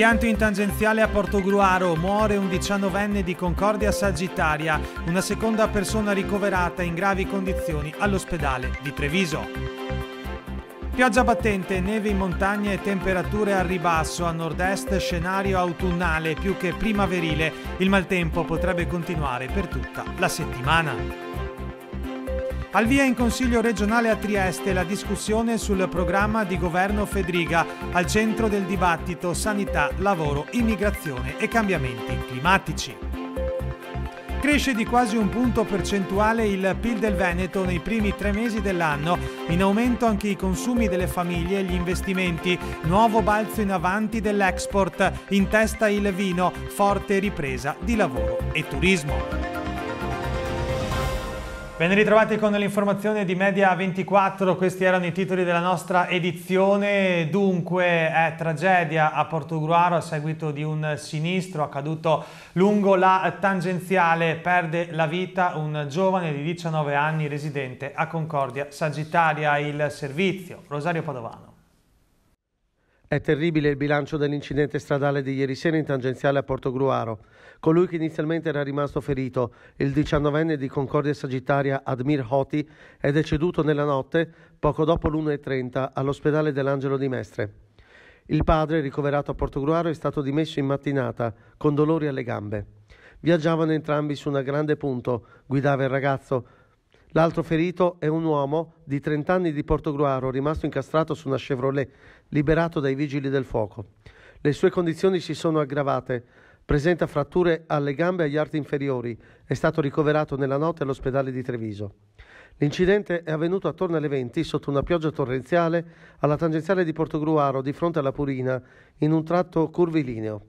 Schianto in tangenziale a Portogruaro, muore un diciannovenne di Concordia Sagittaria, una seconda persona ricoverata in gravi condizioni all'ospedale di Treviso. Pioggia battente, neve in montagna e temperature al ribasso a nord-est, scenario autunnale più che primaverile. Il maltempo potrebbe continuare per tutta la settimana. Al via in Consiglio regionale a Trieste la discussione sul programma di governo Fedriga, al centro del dibattito sanità, lavoro, immigrazione e cambiamenti climatici. Cresce di quasi un punto percentuale il PIL del Veneto nei primi tre mesi dell'anno, in aumento anche i consumi delle famiglie e gli investimenti, nuovo balzo in avanti dell'export, in testa il vino, forte ripresa di lavoro e turismo. Ben ritrovati con l'informazione di Media24, questi erano i titoli della nostra edizione, dunque è tragedia a Portogruaro a seguito di un sinistro accaduto lungo la tangenziale, perde la vita un giovane di 19 anni residente a Concordia Sagittaria, il servizio Rosario Padovano. È terribile il bilancio dell'incidente stradale di ieri sera in tangenziale a Portogruaro. Colui che inizialmente era rimasto ferito, il diciannovenne di Concordia Sagittaria Admir Hoti, è deceduto nella notte, poco dopo l'1.30, all'ospedale dell'Angelo di Mestre. Il padre, ricoverato a Portogruaro, è stato dimesso in mattinata, con dolori alle gambe. Viaggiavano entrambi su una grande punto, guidava il ragazzo, L'altro ferito è un uomo di 30 anni di Portogruaro rimasto incastrato su una Chevrolet, liberato dai vigili del fuoco. Le sue condizioni si sono aggravate. Presenta fratture alle gambe e agli arti inferiori. È stato ricoverato nella notte all'ospedale di Treviso. L'incidente è avvenuto attorno alle 20 sotto una pioggia torrenziale alla tangenziale di Portogruaro di fronte alla Purina in un tratto curvilineo.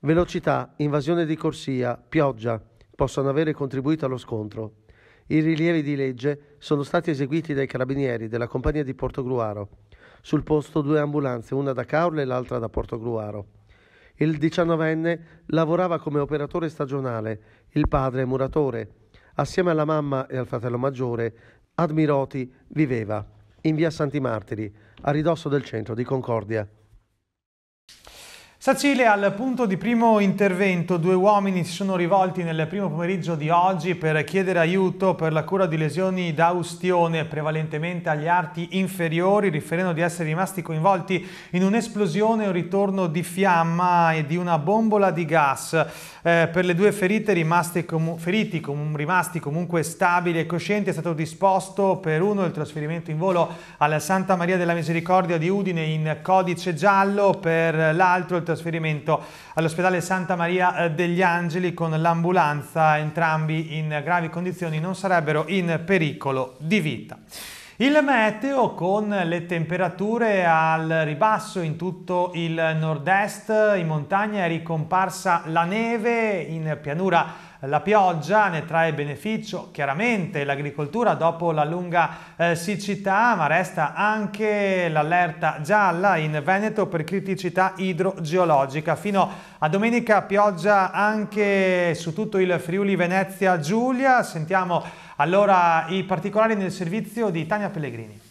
Velocità, invasione di corsia, pioggia possono avere contribuito allo scontro. I rilievi di legge sono stati eseguiti dai carabinieri della compagnia di Portogruaro. Sul posto due ambulanze, una da Caorle e l'altra da Portogruaro. Il diciannovenne lavorava come operatore stagionale, il padre muratore. Assieme alla mamma e al fratello maggiore, Admiroti viveva in via Santi Martiri, a ridosso del centro di Concordia. Sacile al punto di primo intervento, due uomini si sono rivolti nel primo pomeriggio di oggi per chiedere aiuto per la cura di lesioni da ustione, prevalentemente agli arti inferiori, riferendo di essere rimasti coinvolti in un'esplosione o ritorno di fiamma e di una bombola di gas. Eh, per le due ferite rimaste comu feriti com rimasti comunque stabili e coscienti è stato disposto per uno il trasferimento in volo alla Santa Maria della Misericordia di Udine in codice giallo, per l'altro il trasferimento trasferimento all'ospedale Santa Maria eh, degli Angeli con l'ambulanza, entrambi in gravi condizioni, non sarebbero in pericolo di vita. Il meteo con le temperature al ribasso in tutto il nord-est, in montagna è ricomparsa la neve, in pianura la pioggia, ne trae beneficio chiaramente l'agricoltura dopo la lunga eh, siccità, ma resta anche l'allerta gialla in Veneto per criticità idrogeologica. Fino a domenica pioggia anche su tutto il Friuli Venezia Giulia. Sentiamo allora i particolari nel servizio di Tania Pellegrini.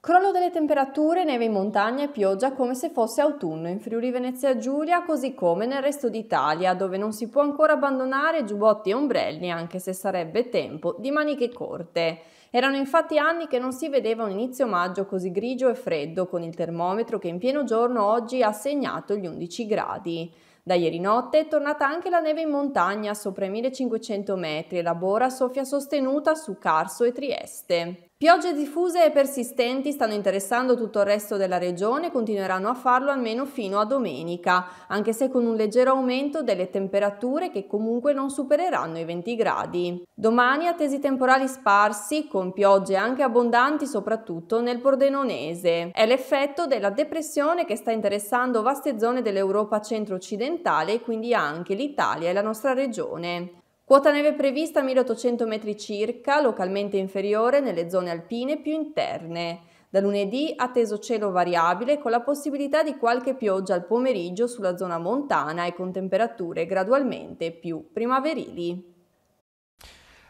Crollo delle temperature, neve in montagna e pioggia come se fosse autunno in Friuli Venezia Giulia, così come nel resto d'Italia, dove non si può ancora abbandonare giubbotti e ombrelli, anche se sarebbe tempo di maniche corte. Erano infatti anni che non si vedeva un inizio maggio così grigio e freddo, con il termometro che in pieno giorno oggi ha segnato gli 11 gradi. Da ieri notte è tornata anche la neve in montagna sopra i 1500 metri e la bora soffia sostenuta su Carso e Trieste. Piogge diffuse e persistenti stanno interessando tutto il resto della regione e continueranno a farlo almeno fino a domenica, anche se con un leggero aumento delle temperature che comunque non supereranno i 20 gradi. Domani attesi temporali sparsi, con piogge anche abbondanti soprattutto nel Pordenonese. È l'effetto della depressione che sta interessando vaste zone dell'Europa centro-occidentale e quindi anche l'Italia e la nostra regione. Quota neve prevista a 1800 metri circa, localmente inferiore nelle zone alpine più interne. Da lunedì atteso cielo variabile con la possibilità di qualche pioggia al pomeriggio sulla zona montana e con temperature gradualmente più primaverili.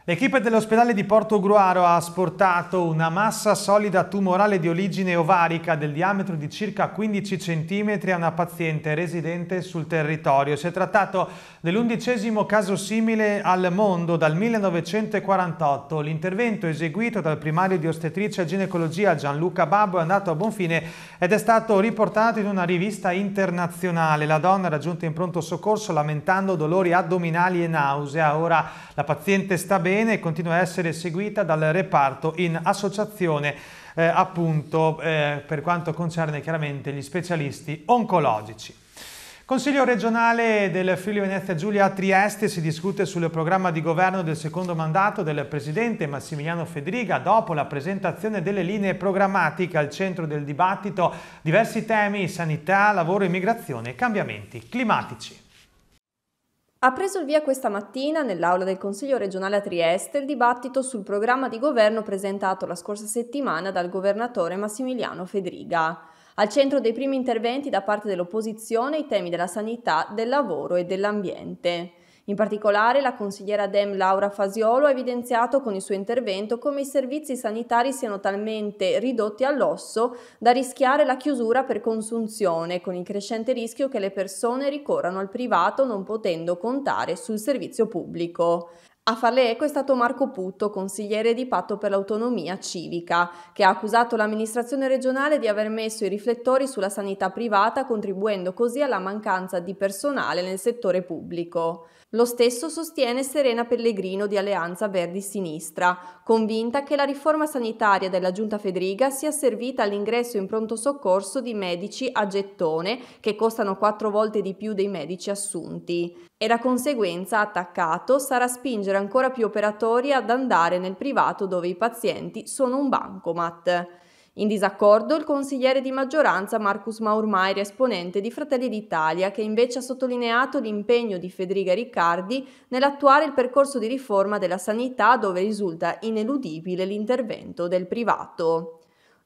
L'equipe dell'ospedale di Porto Gruaro ha asportato una massa solida tumorale di origine ovarica del diametro di circa 15 cm a una paziente residente sul territorio. Si è trattato dell'undicesimo caso simile al mondo dal 1948. L'intervento eseguito dal primario di ostetricia e ginecologia Gianluca Babbo è andato a buon fine ed è stato riportato in una rivista internazionale. La donna era giunta in pronto soccorso lamentando dolori addominali e nausea. Ora la paziente sta bene bene e continua a essere seguita dal reparto in associazione eh, appunto eh, per quanto concerne chiaramente gli specialisti oncologici. Consiglio regionale del Friuli Venezia Giulia a Trieste si discute sul programma di governo del secondo mandato del presidente Massimiliano Federica dopo la presentazione delle linee programmatiche al centro del dibattito diversi temi sanità, lavoro, immigrazione e cambiamenti climatici. Ha preso il via questa mattina nell'aula del Consiglio regionale a Trieste il dibattito sul programma di governo presentato la scorsa settimana dal governatore Massimiliano Fedriga. Al centro dei primi interventi da parte dell'opposizione i temi della sanità, del lavoro e dell'ambiente. In particolare la consigliera Dem Laura Fasiolo ha evidenziato con il suo intervento come i servizi sanitari siano talmente ridotti all'osso da rischiare la chiusura per consunzione, con il crescente rischio che le persone ricorrano al privato non potendo contare sul servizio pubblico. A farle eco è stato Marco Putto, consigliere di Patto per l'Autonomia Civica, che ha accusato l'amministrazione regionale di aver messo i riflettori sulla sanità privata, contribuendo così alla mancanza di personale nel settore pubblico. Lo stesso sostiene Serena Pellegrino di Alleanza Verdi Sinistra, convinta che la riforma sanitaria della Giunta Federica sia servita all'ingresso in pronto soccorso di medici a gettone, che costano quattro volte di più dei medici assunti. E la conseguenza, attaccato, sarà spingere ancora più operatori ad andare nel privato dove i pazienti sono un bancomat. In disaccordo il consigliere di maggioranza Marcus Maurmairi, esponente di Fratelli d'Italia, che invece ha sottolineato l'impegno di Federica Riccardi nell'attuare il percorso di riforma della sanità dove risulta ineludibile l'intervento del privato.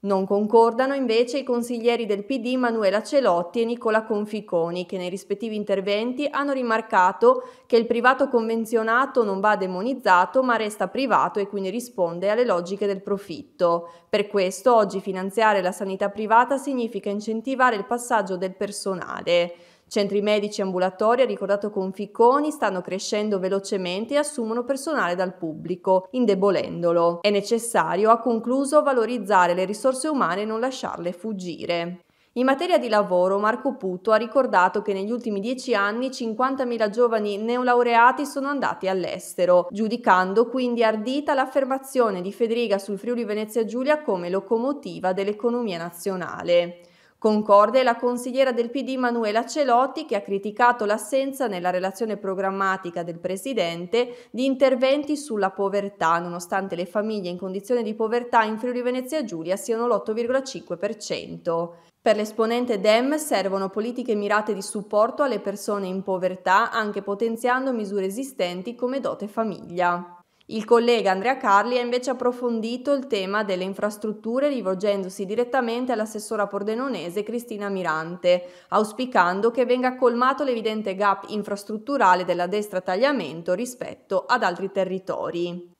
Non concordano invece i consiglieri del PD Manuela Celotti e Nicola Conficoni, che nei rispettivi interventi hanno rimarcato che il privato convenzionato non va demonizzato ma resta privato e quindi risponde alle logiche del profitto. Per questo oggi finanziare la sanità privata significa incentivare il passaggio del personale. Centri medici e ambulatori, ha ricordato Conficconi, stanno crescendo velocemente e assumono personale dal pubblico, indebolendolo. È necessario, ha concluso, valorizzare le risorse umane e non lasciarle fuggire. In materia di lavoro, Marco Puto ha ricordato che negli ultimi dieci anni 50.000 giovani neolaureati sono andati all'estero, giudicando quindi ardita l'affermazione di Federica sul Friuli Venezia Giulia come locomotiva dell'economia nazionale. Concorde la consigliera del PD Manuela Celotti che ha criticato l'assenza nella relazione programmatica del Presidente di interventi sulla povertà, nonostante le famiglie in condizione di povertà in Friuli Venezia Giulia siano l'8,5%. Per l'esponente DEM servono politiche mirate di supporto alle persone in povertà, anche potenziando misure esistenti come dote famiglia. Il collega Andrea Carli ha invece approfondito il tema delle infrastrutture rivolgendosi direttamente all'assessora pordenonese Cristina Mirante, auspicando che venga colmato l'evidente gap infrastrutturale della destra tagliamento rispetto ad altri territori.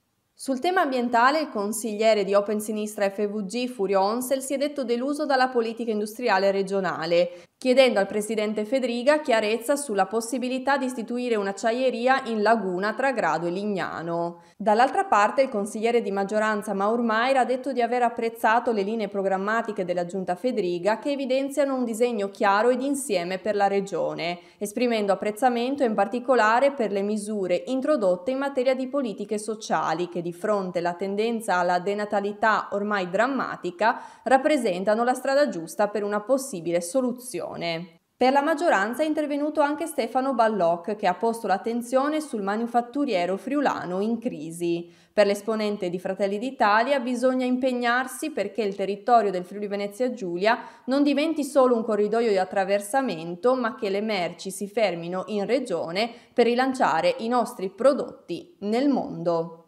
Sul tema ambientale il consigliere di Open Sinistra FVG Furio Onsel si è detto deluso dalla politica industriale regionale, chiedendo al presidente Federica chiarezza sulla possibilità di istituire un'acciaieria in Laguna tra Grado e Lignano. Dall'altra parte il consigliere di maggioranza Maurmaier ha detto di aver apprezzato le linee programmatiche della giunta Federica che evidenziano un disegno chiaro ed insieme per la regione, esprimendo apprezzamento in particolare per le misure introdotte in materia di politiche sociali che di fronte la tendenza alla denatalità ormai drammatica rappresentano la strada giusta per una possibile soluzione. Per la maggioranza è intervenuto anche Stefano Balloc che ha posto l'attenzione sul manufatturiero friulano in crisi. Per l'esponente di Fratelli d'Italia bisogna impegnarsi perché il territorio del Friuli Venezia Giulia non diventi solo un corridoio di attraversamento ma che le merci si fermino in regione per rilanciare i nostri prodotti nel mondo.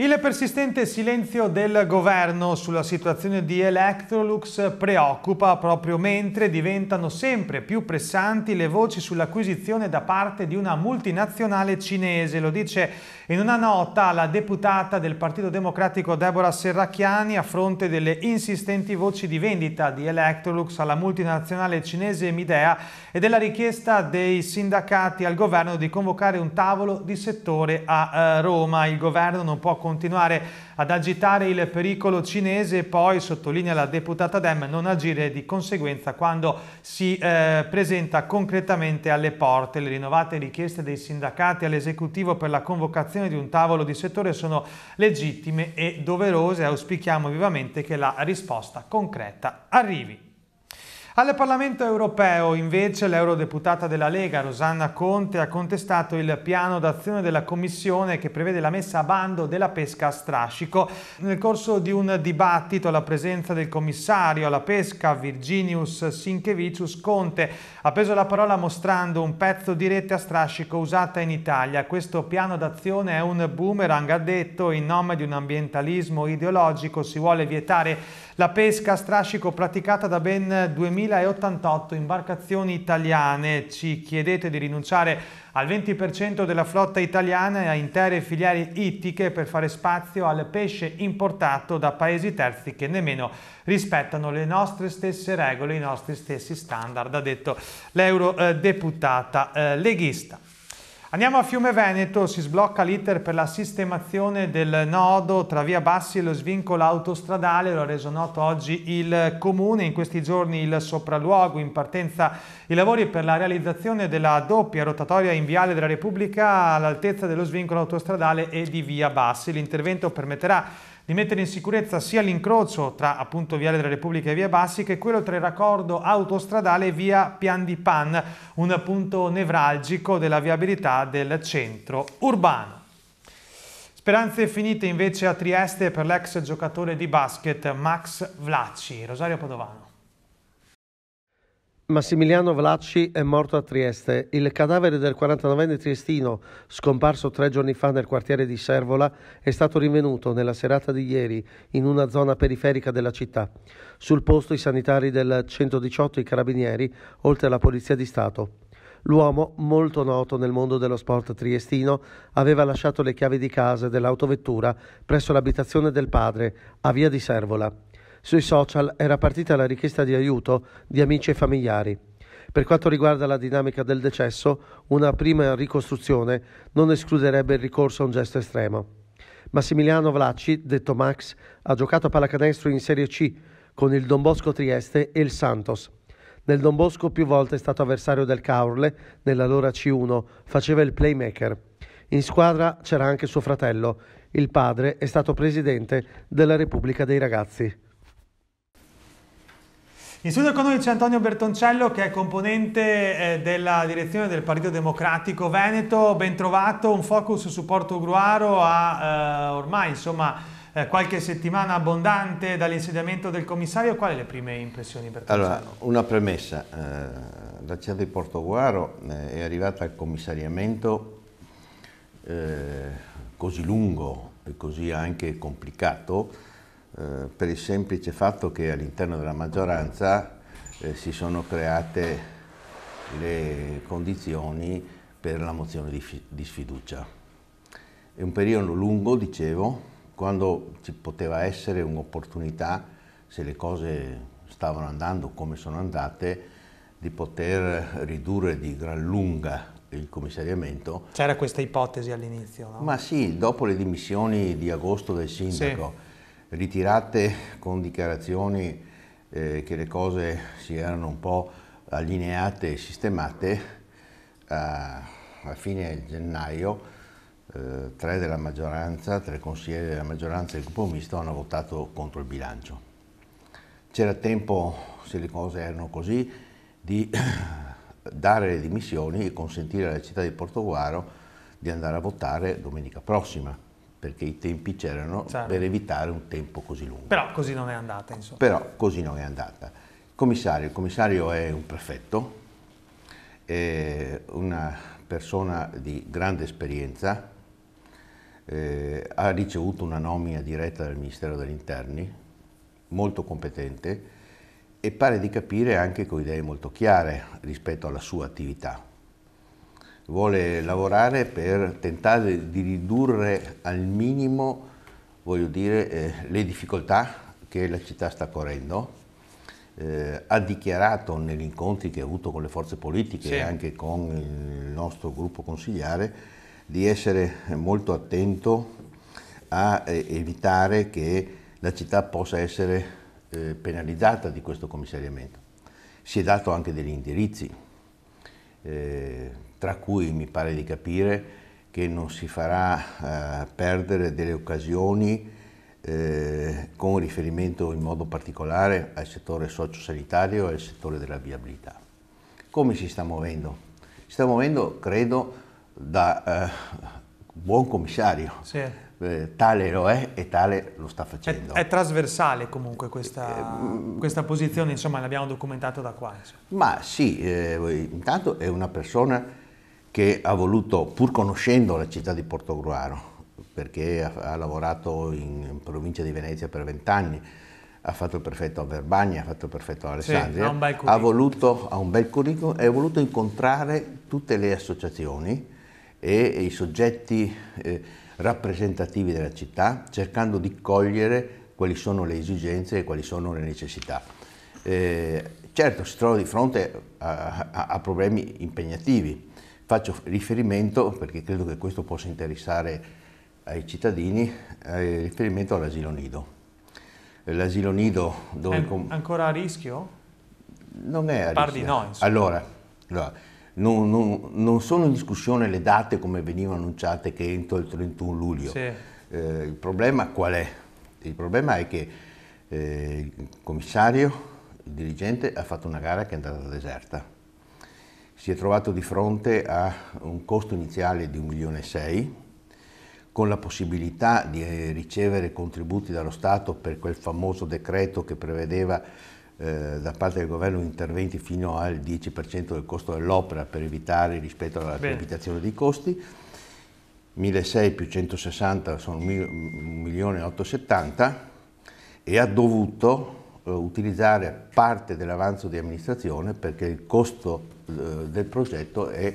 Il persistente silenzio del governo sulla situazione di Electrolux preoccupa proprio mentre diventano sempre più pressanti le voci sull'acquisizione da parte di una multinazionale cinese, lo dice in una nota la deputata del Partito Democratico Deborah Serracchiani a fronte delle insistenti voci di vendita di Electrolux alla multinazionale cinese Midea e della richiesta dei sindacati al governo di convocare un tavolo di settore a eh, Roma. Il governo non può continuare ad agitare il pericolo cinese poi, sottolinea la deputata Dem, non agire di conseguenza quando si eh, presenta concretamente alle porte. Le rinnovate richieste dei sindacati all'esecutivo per la convocazione di un tavolo di settore sono legittime e doverose. Auspichiamo vivamente che la risposta concreta arrivi. Al Parlamento europeo invece l'eurodeputata della Lega Rosanna Conte ha contestato il piano d'azione della Commissione che prevede la messa a bando della pesca a strascico. Nel corso di un dibattito alla presenza del commissario alla pesca Virginius Sinkevicius Conte ha preso la parola mostrando un pezzo di rete a strascico usata in Italia. Questo piano d'azione è un boomerang, ha detto, in nome di un ambientalismo ideologico si vuole vietare la pesca a strascico praticata da ben 2088 imbarcazioni italiane. Ci chiedete di rinunciare al 20% della flotta italiana e a intere filiali ittiche per fare spazio al pesce importato da paesi terzi che nemmeno rispettano le nostre stesse regole, i nostri stessi standard, ha detto l'eurodeputata eh, leghista. Andiamo a Fiume Veneto, si sblocca l'iter per la sistemazione del nodo tra Via Bassi e lo svincolo autostradale, lo ha reso noto oggi il Comune, in questi giorni il sopralluogo, in partenza i lavori per la realizzazione della doppia rotatoria in Viale della Repubblica all'altezza dello svincolo autostradale e di Via Bassi. L'intervento permetterà di mettere in sicurezza sia l'incrocio tra appunto Viale della Repubblica e Via Bassi che quello tra il raccordo autostradale Via Pian di Pan, un punto nevralgico della viabilità del centro urbano. Speranze finite invece a Trieste per l'ex giocatore di basket Max Vlacci. Rosario Padovano. Massimiliano Vlacci è morto a Trieste. Il cadavere del 49enne triestino, scomparso tre giorni fa nel quartiere di Servola, è stato rinvenuto nella serata di ieri in una zona periferica della città. Sul posto i sanitari del 118 i carabinieri, oltre alla Polizia di Stato. L'uomo, molto noto nel mondo dello sport triestino, aveva lasciato le chiavi di casa e dell'autovettura presso l'abitazione del padre, a via di Servola. Sui social era partita la richiesta di aiuto di amici e familiari. Per quanto riguarda la dinamica del decesso, una prima ricostruzione non escluderebbe il ricorso a un gesto estremo. Massimiliano Vlacci, detto Max, ha giocato a pallacanestro in Serie C con il Don Bosco Trieste e il Santos. Nel Don Bosco più volte è stato avversario del Caorle, nell'allora C1, faceva il playmaker. In squadra c'era anche suo fratello. Il padre è stato presidente della Repubblica dei Ragazzi. In studio con noi c'è Antonio Bertoncello che è componente eh, della direzione del Partito Democratico Veneto, ben trovato, un focus su Porto Gruaro a eh, ormai insomma eh, qualche settimana abbondante dall'insediamento del commissario, quali le prime impressioni per te? Allora, una premessa, eh, la città di Porto Gruaro è arrivata al commissariamento così lungo e così anche complicato eh, per il semplice fatto che all'interno della maggioranza eh, si sono create le condizioni per la mozione di, di sfiducia. È un periodo lungo, dicevo, quando ci poteva essere un'opportunità, se le cose stavano andando come sono andate, di poter ridurre di gran lunga il commissariamento. C'era questa ipotesi all'inizio, no? Ma sì, dopo le dimissioni di agosto del sindaco, sì ritirate con dichiarazioni eh, che le cose si erano un po' allineate e sistemate, eh, a fine gennaio eh, tre della maggioranza, tre consiglieri della maggioranza del gruppo misto hanno votato contro il bilancio. C'era tempo, se le cose erano così, di dare le dimissioni e consentire alla città di Portoguaro di andare a votare domenica prossima perché i tempi c'erano certo. per evitare un tempo così lungo. Però così non è andata, insomma. Però così non è andata. Commissario, il commissario è un prefetto, è una persona di grande esperienza, eh, ha ricevuto una nomina diretta dal Ministero degli Interni, molto competente e pare di capire anche con idee molto chiare rispetto alla sua attività vuole lavorare per tentare di ridurre al minimo dire, eh, le difficoltà che la città sta correndo. Eh, ha dichiarato negli incontri che ha avuto con le forze politiche sì. e anche con il nostro gruppo consigliare di essere molto attento a eh, evitare che la città possa essere eh, penalizzata di questo commissariamento. Si è dato anche degli indirizzi eh, tra cui mi pare di capire che non si farà eh, perdere delle occasioni eh, con riferimento in modo particolare al settore sociosanitario e al settore della viabilità. Come si sta muovendo? Si sta muovendo, credo, da eh, buon commissario. Sì. Eh, tale lo è e tale lo sta facendo. È, è trasversale comunque questa, eh, mm. questa posizione, insomma l'abbiamo documentato da qua. Insomma. Ma sì, eh, intanto è una persona che ha voluto, pur conoscendo la città di Portogruaro, perché ha, ha lavorato in, in, provincia di Venezia per vent'anni, ha fatto il prefetto a Verbagna, ha fatto il prefetto a Alessandria, sì, ha, voluto, ha un bel curriculum e ha voluto incontrare tutte le associazioni e, e i soggetti eh, rappresentativi della città, cercando di cogliere quali sono le esigenze e quali sono le necessità. Eh, certo, si trova di fronte a, a, a problemi impegnativi, Faccio riferimento, perché credo che questo possa interessare ai cittadini, eh, riferimento all'asilo nido. L'asilo nido dove... An ancora a rischio? Non è a Parli rischio. No, allora, allora non, non, non, sono in discussione le date come venivano annunciate che entro il 31 luglio. Sì. Eh, il problema qual è? Il problema è che eh, il commissario, il dirigente, ha fatto una gara che è andata deserta si è trovato di fronte a un costo iniziale di 1,6 milioni con la possibilità di eh, ricevere contributi dallo Stato per quel famoso decreto che prevedeva eh, da parte del governo interventi fino al 10% del costo dell'opera per evitare rispetto alla limitazione dei costi. 1.600 più 160 sono 1.870 e ha dovuto eh, utilizzare parte dell'avanzo di amministrazione perché il costo eh, del progetto è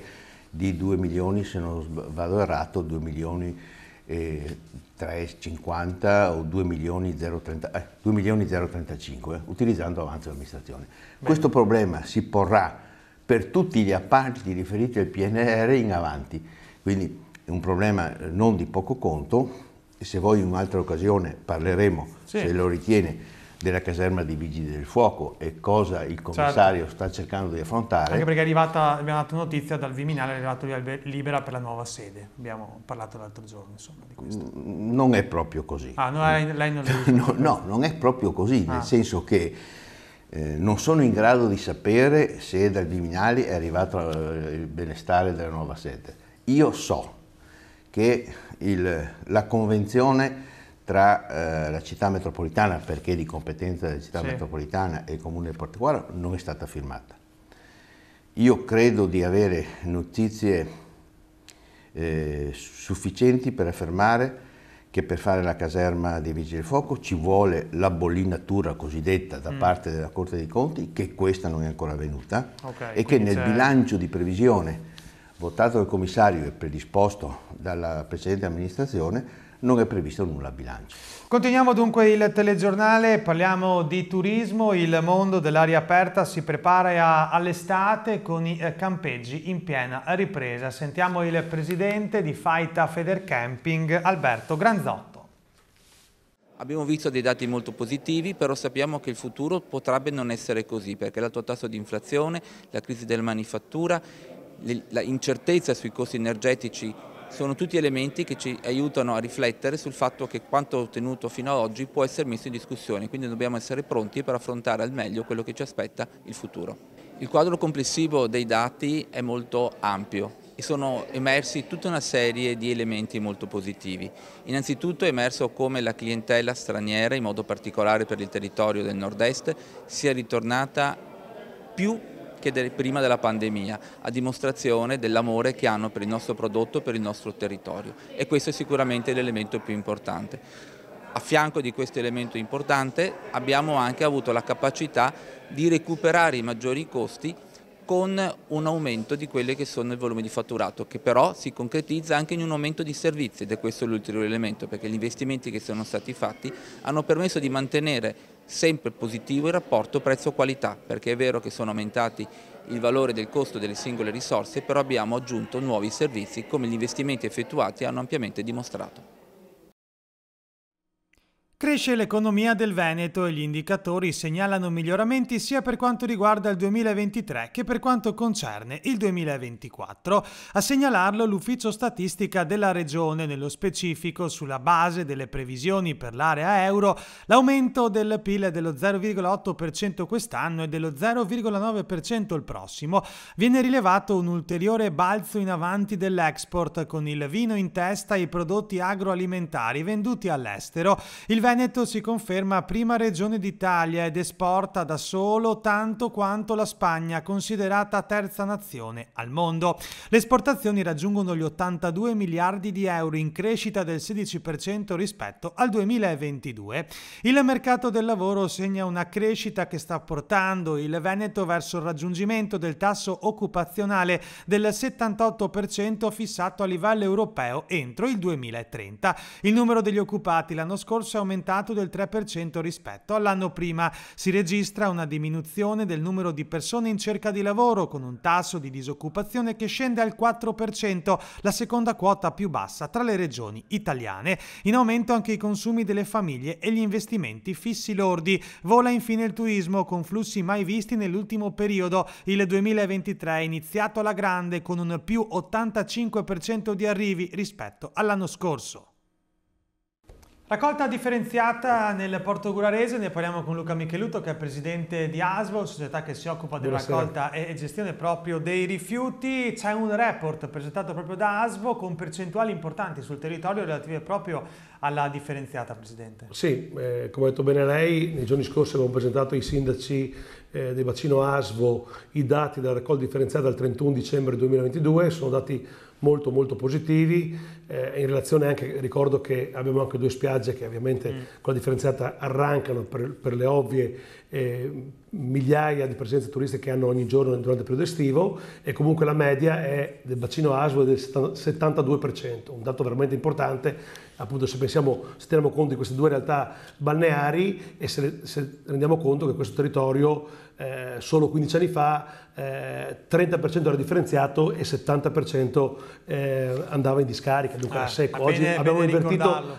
di 2 milioni, se non vado errato, 2 milioni e 350 o 2 milioni 030, eh, 2 milioni 035 eh, utilizzando avanzo dell'amministrazione. Questo problema si porrà per tutti gli appalti riferiti al PNR in avanti, quindi è un problema eh, non di poco conto, se voi in un'altra occasione parleremo, sì. se lo ritiene, della caserma di Vigili del Fuoco e cosa il commissario certo. sta cercando di affrontare. Anche perché è arrivata, abbiamo dato notizia dal Viminale, è arrivato libera per la nuova sede, abbiamo parlato l'altro giorno insomma di questo. Non è proprio così. Ah, no, lei non no, no, non è proprio così, ah. nel senso che eh, non sono in grado di sapere se dal Viminale è arrivato eh, il benestare della nuova sede. Io so che il, la convenzione tra eh, la città metropolitana, perché di competenza della città sì. metropolitana e il comune di Portuguaro, non è stata firmata. Io credo di avere notizie eh, sufficienti per affermare che per fare la caserma dei Vigili del Fuoco ci vuole la bollinatura cosiddetta da mm. parte della Corte dei Conti, che questa non è ancora venuta okay, e che nel bilancio di previsione votato dal commissario e predisposto dalla precedente amministrazione non è previsto nulla a bilancio. Continuiamo dunque il telegiornale, parliamo di turismo, il mondo dell'aria aperta si prepara all'estate con i eh, campeggi in piena ripresa. Sentiamo il presidente di Faita Feder Camping, Alberto Granzotto. Abbiamo visto dei dati molto positivi, però sappiamo che il futuro potrebbe non essere così, perché l'alto tasso di inflazione, la crisi della manifattura, l'incertezza sui costi energetici sono tutti elementi che ci aiutano a riflettere sul fatto che quanto ottenuto fino ad oggi può essere messo in discussione, quindi dobbiamo essere pronti per affrontare al meglio quello che ci aspetta il futuro. Il quadro complessivo dei dati è molto ampio, e sono emersi tutta una serie di elementi molto positivi. Innanzitutto è emerso come la clientela straniera, in modo particolare per il territorio del nord-est, sia ritornata più che prima della pandemia, a dimostrazione dell'amore che hanno per il nostro prodotto, per il nostro territorio e questo è sicuramente l'elemento più importante a fianco di questo elemento importante abbiamo anche avuto la capacità di recuperare i maggiori costi con un aumento di quelli che sono i volumi di fatturato, che però si concretizza anche in un aumento di servizi ed è questo l'ulteriore elemento, perché gli investimenti che sono stati fatti hanno permesso di mantenere sempre positivo il rapporto prezzo-qualità, perché è vero che sono aumentati il valore del costo delle singole risorse, però abbiamo aggiunto nuovi servizi come gli investimenti effettuati hanno ampiamente dimostrato. Cresce l'economia del Veneto e gli indicatori segnalano miglioramenti sia per quanto riguarda il 2023 che per quanto concerne il 2024. A segnalarlo l'ufficio statistica della regione, nello specifico sulla base delle previsioni per l'area euro, l'aumento del PIL è dello 0,8% quest'anno e dello 0,9% il prossimo. Viene rilevato un ulteriore balzo in avanti dell'export con il vino in testa e i prodotti agroalimentari venduti all'estero. Il Veneto Veneto si conferma prima regione d'Italia ed esporta da solo tanto quanto la Spagna, considerata terza nazione al mondo. Le esportazioni raggiungono gli 82 miliardi di euro in crescita del 16% rispetto al 2022. Il mercato del lavoro segna una crescita che sta portando il Veneto verso il raggiungimento del tasso occupazionale del 78% fissato a livello europeo entro il 2030. Il numero degli occupati l'anno scorso è aumentato aumentato del 3% rispetto all'anno prima. Si registra una diminuzione del numero di persone in cerca di lavoro, con un tasso di disoccupazione che scende al 4%, la seconda quota più bassa tra le regioni italiane. In aumento anche i consumi delle famiglie e gli investimenti fissi lordi. Vola infine il turismo, con flussi mai visti nell'ultimo periodo. Il 2023 è iniziato alla grande, con un più 85% di arrivi rispetto all'anno scorso. Raccolta differenziata nel Porto Gurarese, ne parliamo con Luca Micheluto che è presidente di ASVO, società che si occupa della raccolta e gestione proprio dei rifiuti. C'è un report presentato proprio da ASVO con percentuali importanti sul territorio relative proprio alla differenziata, Presidente. Sì, eh, come ha detto bene lei, nei giorni scorsi abbiamo presentato ai sindaci eh, del bacino ASVO i dati della raccolta differenziata al 31 dicembre 2022 sono dati molto molto positivi eh, in relazione anche ricordo che abbiamo anche due spiagge che ovviamente mm. con la differenziata arrancano per, per le ovvie eh, migliaia di presenze turistiche che hanno ogni giorno durante il periodo estivo e comunque la media è del bacino ASVO del 72% un dato veramente importante appunto se pensiamo, se teniamo conto di queste due realtà balneari e se, se rendiamo conto che questo territorio eh, solo 15 anni fa eh, 30% era differenziato e 70% eh, andava in discarica, dunque ah, secco. Oggi, bene, abbiamo bene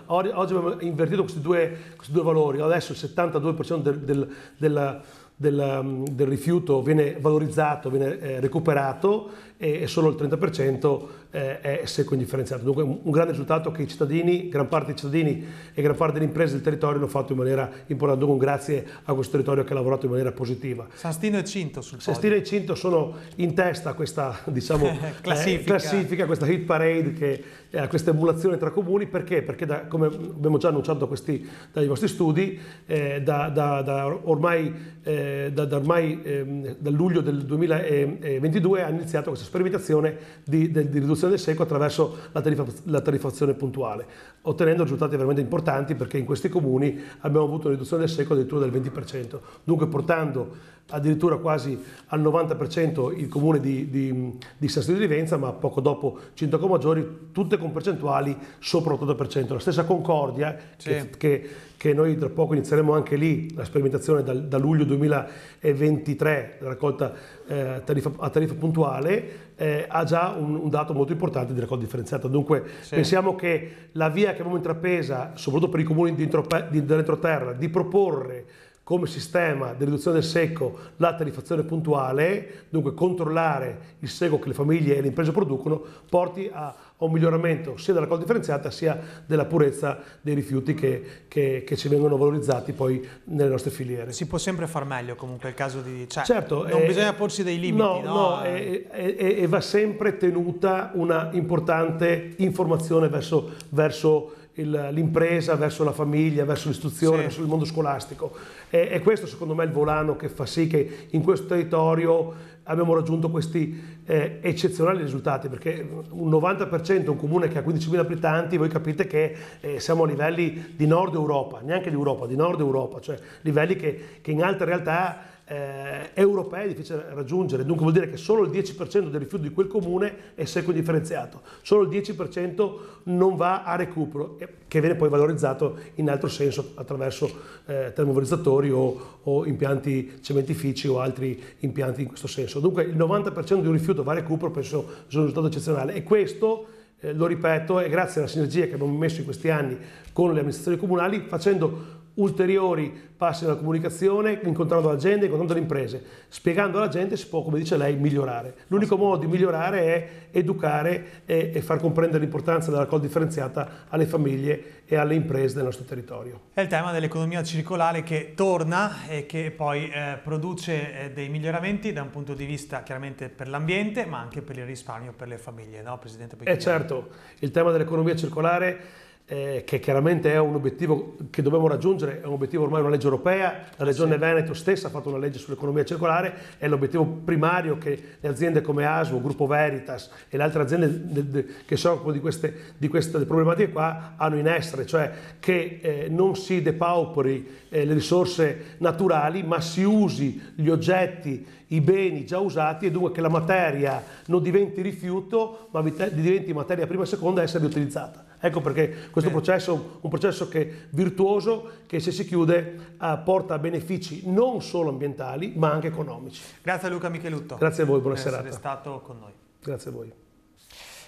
oggi, abbiamo invertito questi due, questi due, valori, adesso il 72% del, del, della del, del, rifiuto viene valorizzato, viene eh, recuperato e solo il 30% eh, è secco indifferenziato. Dunque un grande risultato che i cittadini, gran parte dei cittadini e gran parte delle imprese del territorio hanno fatto in maniera importante. Dunque grazie a questo territorio che ha lavorato in maniera positiva. Sastino e Cinto sul podio. Sastino e Cinto sono in testa a questa diciamo, classifica. Eh, classifica, questa hit parade, che, eh, questa emulazione tra comuni. Perché? Perché da, come abbiamo già annunciato questi, dai vostri studi, eh, da, da, da, ormai, eh, da, ormai ehm, dal luglio del 2022 ha iniziato questa questa sperimentazione di, di, di riduzione del secco attraverso la, tariffa, la, tariffazione puntuale, ottenendo risultati veramente importanti perché in questi comuni abbiamo avuto una riduzione del secco addirittura del 20%, dunque portando addirittura quasi al 90% il comune di, di, di San di Livenza, ma poco dopo Cintoco Maggiori, tutte con percentuali sopra l'80%. La stessa Concordia, sì. che, che, che, noi tra poco inizieremo anche lì, la sperimentazione dal, da luglio 2023, la raccolta eh, tariffa, a tariffa puntuale, eh, ha già un, un, dato molto importante di raccolta differenziata. Dunque sì. pensiamo che la via che abbiamo intrapresa, soprattutto per i comuni di, entroterra, di proporre come sistema di riduzione del secco la tariffazione puntuale, dunque controllare il secco che le famiglie e le imprese producono, porti a un miglioramento sia della raccolta differenziata sia della purezza dei rifiuti che, che, che, ci vengono valorizzati poi nelle nostre filiere. Si può sempre far meglio comunque il caso di... Cioè, certo, non eh, bisogna porsi dei limiti. No, no, no eh, eh, eh, eh e va sempre tenuta una importante informazione verso, verso l'impresa verso la famiglia, verso l'istruzione, sì. verso il mondo scolastico. E, e questo secondo me è il volano che fa sì che in questo territorio abbiamo raggiunto questi eh, eccezionali risultati, perché un 90%, un comune che ha 15.000 abitanti, voi capite che eh, siamo a livelli di nord Europa, neanche di Europa, di nord Europa, cioè livelli che, che in altre realtà eh, europea è difficile raggiungere, dunque vuol dire che solo il 10% del rifiuto di quel comune è secco differenziato, solo il 10% non va a recupero, eh, che viene poi valorizzato in altro senso attraverso eh, termovalorizzatori o, o, impianti cementifici o altri impianti in questo senso. Dunque il 90% di un rifiuto va a recupero, penso sia un risultato eccezionale e questo eh, lo ripeto, è grazie alla sinergia che abbiamo messo in questi anni con le amministrazioni comunali, facendo ulteriori passi della comunicazione, incontrando la gente, incontrando le imprese. Spiegando alla gente si può, come dice lei, migliorare. L'unico modo di migliorare è educare e, e far comprendere l'importanza della raccolta differenziata alle famiglie e alle imprese del nostro territorio. È il tema dell'economia circolare che torna e che poi eh, produce eh, dei miglioramenti da un punto di vista chiaramente per l'ambiente, ma anche per il risparmio per le famiglie, no Presidente Picchiani? Eh certo, il tema dell'economia circolare eh, che chiaramente è un obiettivo che dobbiamo raggiungere, è un obiettivo ormai una legge europea, la Regione sì. Veneto stessa ha fatto una legge sull'economia circolare, è l'obiettivo primario che le aziende come ASMO, Gruppo Veritas e le altre aziende de, de, che si occupano di queste, di queste problematiche qua hanno in essere, cioè che eh, non si depauperi eh, le risorse naturali ma si usi gli oggetti, i beni già usati e dunque che la materia non diventi rifiuto ma diventi materia prima e seconda a essere utilizzata. Ecco perché questo Bene. processo è un processo che, virtuoso che se si chiude eh, porta a benefici non solo ambientali ma anche economici. Grazie a Luca Michelutto. Grazie a voi, buona per essere stato con noi. Grazie a voi.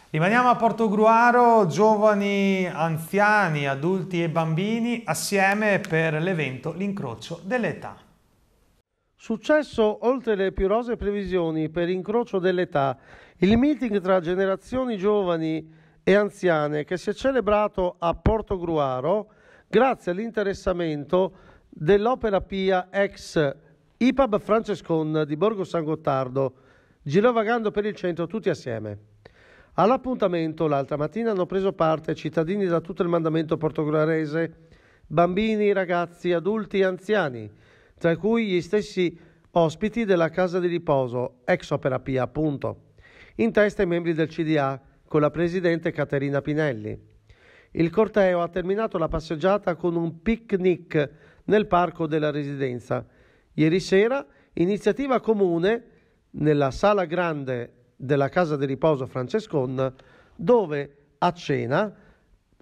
Rimaniamo a Porto Gruaro, giovani, anziani, adulti e bambini assieme per l'evento L'incrocio dell'età. Successo oltre le più rose previsioni per l'incrocio dell'età. Il meeting tra generazioni giovani e anziane che si è celebrato a Porto Gruaro grazie all'interessamento dell'opera pia ex IPAB Francescon di Borgo San Gottardo, girovagando per il centro tutti assieme. All'appuntamento l'altra mattina hanno preso parte cittadini da tutto il mandamento portogruarese, bambini, ragazzi, adulti e anziani, tra cui gli stessi ospiti della casa di riposo, ex opera pia appunto, in testa i membri del CDA, con la presidente Caterina Pinelli. Il corteo ha terminato la passeggiata con un picnic nel parco della residenza. Ieri sera, iniziativa comune nella sala grande della casa di riposo Francescon, dove a cena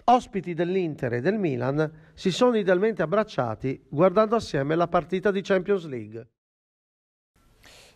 ospiti dell'Inter e del Milan si sono idealmente abbracciati guardando assieme la partita di Champions League.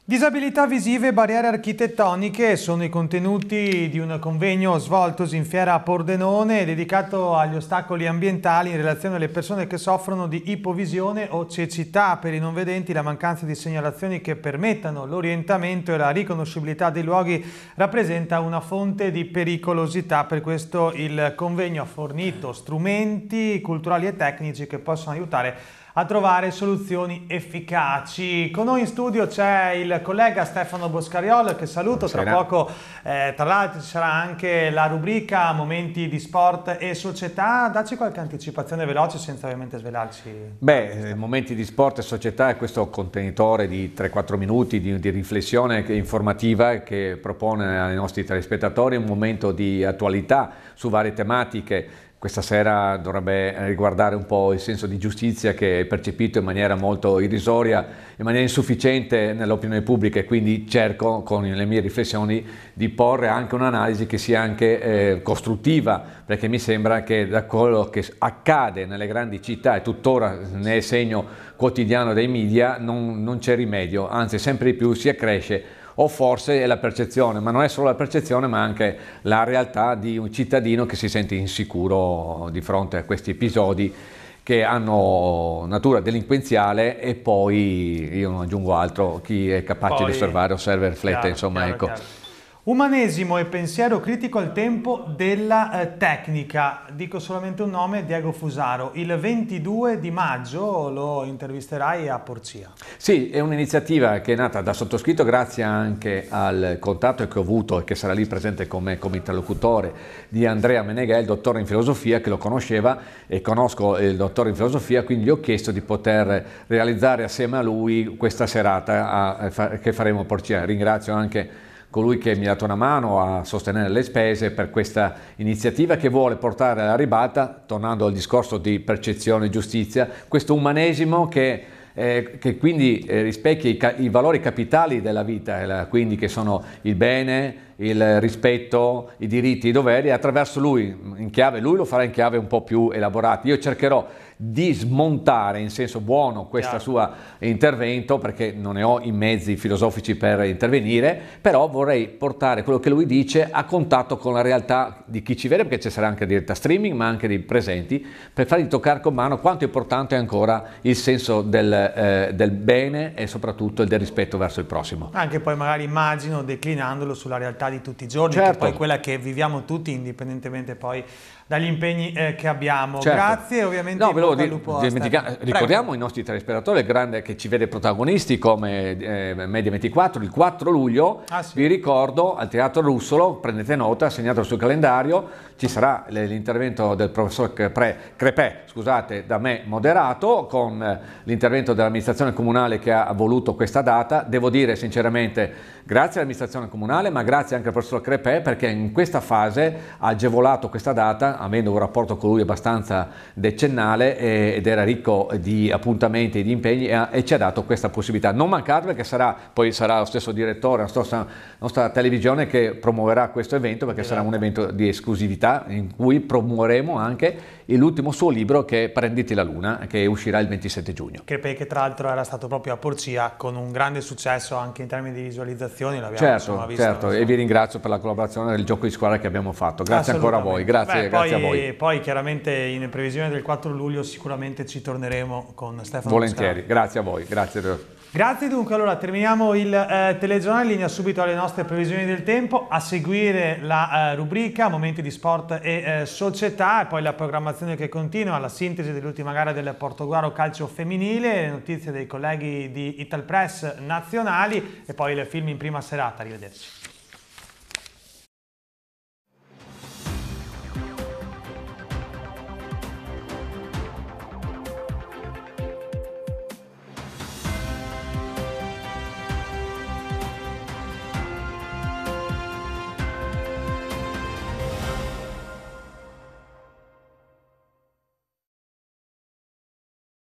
Disabilità visive e barriere architettoniche sono i contenuti di un convegno svoltosi in fiera a Pordenone dedicato agli ostacoli ambientali in relazione alle persone che soffrono di ipovisione o cecità per i non vedenti, la mancanza di segnalazioni che permettano l'orientamento e la riconoscibilità dei luoghi rappresenta una fonte di pericolosità, per questo il convegno ha fornito strumenti culturali e tecnici che possono aiutare a trovare soluzioni efficaci. Con noi in studio c'è il collega Stefano Boscariol che saluto, tra poco eh, tra l'altro ci sarà anche la rubrica Momenti di sport e società, dacci qualche anticipazione veloce senza ovviamente svelarci. Beh, eh, Momenti di sport e società è questo contenitore di 3-4 minuti di, di riflessione informativa che propone ai nostri telespettatori un momento di attualità su varie tematiche questa sera dovrebbe riguardare un po' il senso di giustizia che è percepito in maniera molto irrisoria, in maniera insufficiente nell'opinione pubblica e quindi cerco con le mie riflessioni di porre anche un'analisi che sia anche eh, costruttiva, perché mi sembra che da quello che accade nelle grandi città e tuttora ne è segno quotidiano dei media non, non c'è rimedio, anzi sempre di più si accresce o forse è la percezione, ma non è solo la percezione, ma anche la realtà di un cittadino che si sente insicuro di fronte a questi episodi che hanno natura delinquenziale e poi, io non aggiungo altro, chi è capace poi, di osservare, osserva e riflette, chiaro, insomma, chiaro, ecco. Chiaro. Umanesimo e pensiero critico al tempo della eh, tecnica. Dico solamente un nome, Diego Fusaro. Il 22 di maggio lo intervisterai a Porzia. Sì, è un'iniziativa che è nata da sottoscritto grazie anche al contatto che ho avuto e che sarà lì presente con me come interlocutore di Andrea Meneghel, dottore in filosofia, che lo conosceva e conosco il dottore in filosofia, quindi gli ho chiesto di poter realizzare assieme a lui questa serata a, eh, a, che faremo a Porzia. Ringrazio anche colui che mi ha dato una mano a sostenere le spese per questa iniziativa che vuole portare alla ribalta, tornando al discorso di percezione e giustizia, questo umanesimo che eh, che quindi eh, rispecchia i, ca- i, valori capitali della vita, eh, la, quindi che sono il bene, il rispetto, i diritti, i doveri, attraverso lui, in chiave, lui lo farà in chiave un po' più elaborata. Io cercherò di smontare in senso buono questo suo intervento, perché non ne ho i mezzi filosofici per intervenire, però vorrei portare quello che lui dice a contatto con la realtà di chi ci vede, perché ci sarà anche diretta streaming, ma anche dei presenti, per fargli toccare con mano quanto è importante ancora il senso del, eh, del bene e soprattutto del rispetto verso il prossimo. Anche poi magari immagino declinandolo sulla realtà di tutti i giorni, certo. che poi quella che viviamo tutti, indipendentemente poi dagli impegni eh, che abbiamo. Certo. Grazie, ovviamente. No, ve dimentica- ricordiamo i nostri telespettatori, grande che ci vede protagonisti come eh, Media 24, il 4 luglio, ah, sì. vi ricordo, al Teatro Russolo, prendete nota, segnatelo sul calendario, ci sarà l'intervento del professor Crepè, Crepè scusate, da me moderato, con eh, l'intervento dell'amministrazione comunale che ha voluto questa data. Devo dire sinceramente grazie all'amministrazione comunale, ma grazie anche al professor Crepè perché in questa fase ha agevolato questa data avendo un rapporto con lui abbastanza decennale eh, ed era ricco di appuntamenti e di impegni e, e, ci ha dato questa possibilità. Non mancate perché sarà, poi sarà lo stesso direttore, la nostra, nostra televisione che promuoverà questo evento perché esatto. sarà un evento di esclusività in cui promuoveremo anche l'ultimo suo libro che è Prenditi la Luna, che uscirà il 27 giugno. Crepe che tra l'altro era stato proprio a Porcia con un grande successo anche in termini di visualizzazioni, l'abbiamo certo, visto. Certo, e vi ringrazio per la collaborazione del gioco di squadra che abbiamo fatto. Grazie ancora a voi, grazie, Beh, grazie poi, a voi. Poi chiaramente in previsione del 4 luglio sicuramente ci torneremo con Stefano Volentieri, Buscano. grazie a voi, grazie. Grazie dunque, allora terminiamo il eh, telegiornale in linea subito alle nostre previsioni del tempo, a seguire la eh, rubrica Momenti di Sport e eh, Società e poi la programmazione che continua, la sintesi dell'ultima gara del Portoguaro Calcio Femminile, le notizie dei colleghi di Italpress nazionali e poi il film in prima serata, arrivederci.